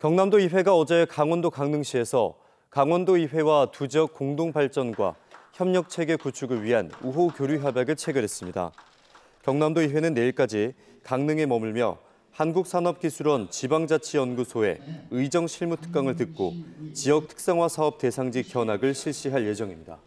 경남도 2회가 어제 강원도 강릉시에서 강원도 2회와 두 지역 공동 발전과 협력 체계 구축을 위한 우호 교류 협약을 체결했습니다. 경남도 2회는 내일까지 강릉에 머물며 한국산업기술원 지방자치연구소의 의정 실무 특강을 듣고 지역 특성화 사업 대상지 견학을 실시할 예정입니다.